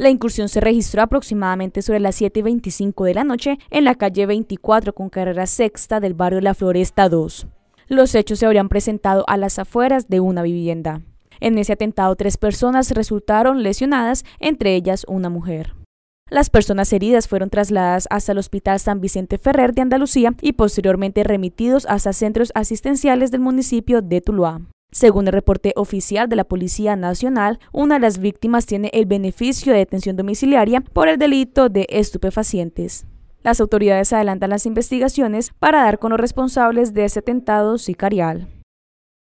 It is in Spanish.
La incursión se registró aproximadamente sobre las 7.25 de la noche en la calle 24 con carrera sexta del barrio La Floresta 2. Los hechos se habrían presentado a las afueras de una vivienda. En ese atentado tres personas resultaron lesionadas, entre ellas una mujer. Las personas heridas fueron trasladadas hasta el Hospital San Vicente Ferrer de Andalucía y posteriormente remitidos hasta centros asistenciales del municipio de Tuluá. Según el reporte oficial de la Policía Nacional, una de las víctimas tiene el beneficio de detención domiciliaria por el delito de estupefacientes. Las autoridades adelantan las investigaciones para dar con los responsables de este atentado sicarial.